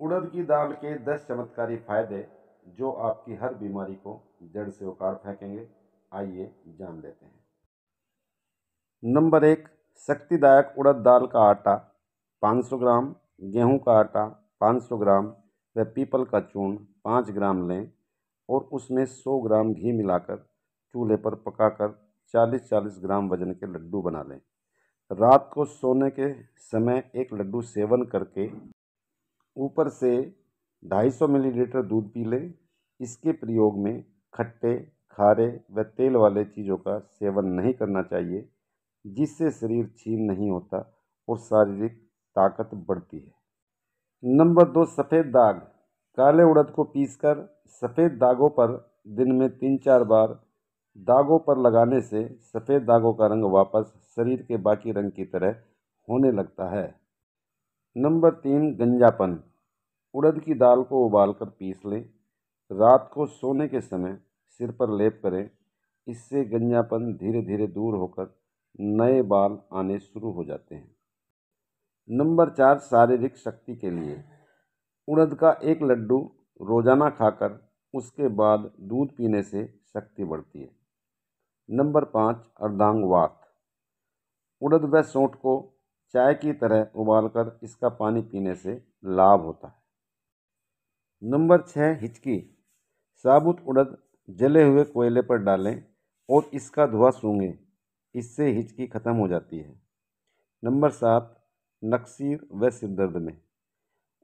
उड़द की दाल के दस चमत्कारी फायदे जो आपकी हर बीमारी को जड़ से उखाड़ फेंकेंगे आइए जान लेते हैं नंबर एक शक्तिदायक उड़द दाल का आटा 500 ग्राम गेहूं का आटा 500 ग्राम व पीपल का चूर्ण 5 ग्राम लें और उसमें 100 ग्राम घी मिलाकर चूल्हे पर पकाकर 40-40 ग्राम वजन के लड्डू बना लें रात को सोने के समय एक लड्डू सेवन करके ऊपर से 250 मिलीलीटर दूध पी लें इसके प्रयोग में खट्टे खारे व तेल वाले चीज़ों का सेवन नहीं करना चाहिए जिससे शरीर छीन नहीं होता और शारीरिक ताकत बढ़ती है नंबर दो सफ़ेद दाग काले उड़द को पीसकर सफ़ेद दागों पर दिन में तीन चार बार दागों पर लगाने से सफ़ेद दागों का रंग वापस शरीर के बाकी रंग की तरह होने लगता है नंबर तीन गंजापन उड़द की दाल को उबालकर पीस लें रात को सोने के समय सिर पर लेप करें इससे गंजापन धीरे धीरे दूर होकर नए बाल आने शुरू हो जाते हैं नंबर चार शारीरिक शक्ति के लिए उड़द का एक लड्डू रोजाना खाकर उसके बाद दूध पीने से शक्ति बढ़ती है नंबर पाँच वात उड़द व सौंठ को चाय की तरह उबालकर इसका पानी पीने से लाभ होता है नंबर छः हिचकी साबुत उड़द जले हुए कोयले पर डालें और इसका धुआं सूंघें इससे हिचकी ख़त्म हो जाती है नंबर सात नक्सीर व सिरदर्द में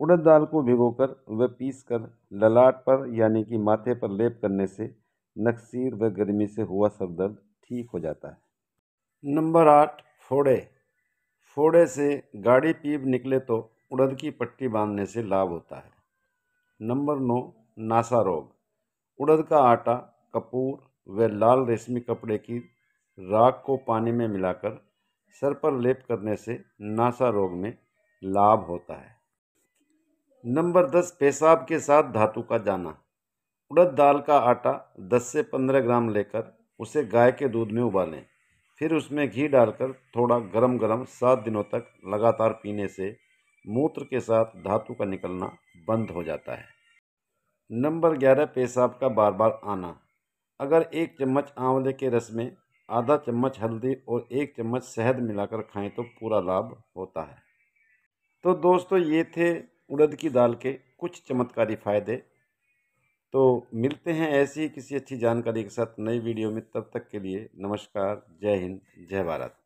उड़द दाल को भिगोकर व पीस कर ललाट पर यानी कि माथे पर लेप करने से नक्सीर व गर्मी से हुआ सरदर्द ठीक हो जाता है नंबर आठ फोड़े फोड़े से गाड़ी पीप निकले तो उड़द की पट्टी बांधने से लाभ होता है नंबर नौ नासा रोग उड़द का आटा कपूर व लाल रेशमी कपड़े की राख को पानी में मिलाकर सर पर लेप करने से नासा रोग में लाभ होता है नंबर दस पेशाब के साथ धातु का जाना उड़द दाल का आटा 10 से 15 ग्राम लेकर उसे गाय के दूध में उबालें फिर उसमें घी डालकर थोड़ा गरम गरम सात दिनों तक लगातार पीने से मूत्र के साथ धातु का निकलना बंद हो जाता है नंबर ग्यारह पेशाब का बार बार आना अगर एक चम्मच आंवले के रस में आधा चम्मच हल्दी और एक चम्मच शहद मिलाकर खाएं तो पूरा लाभ होता है तो दोस्तों ये थे उड़द की दाल के कुछ चमत्कारी फ़ायदे तो मिलते हैं ऐसी किसी अच्छी जानकारी के साथ नई वीडियो में तब तक के लिए नमस्कार जय हिंद जय भारत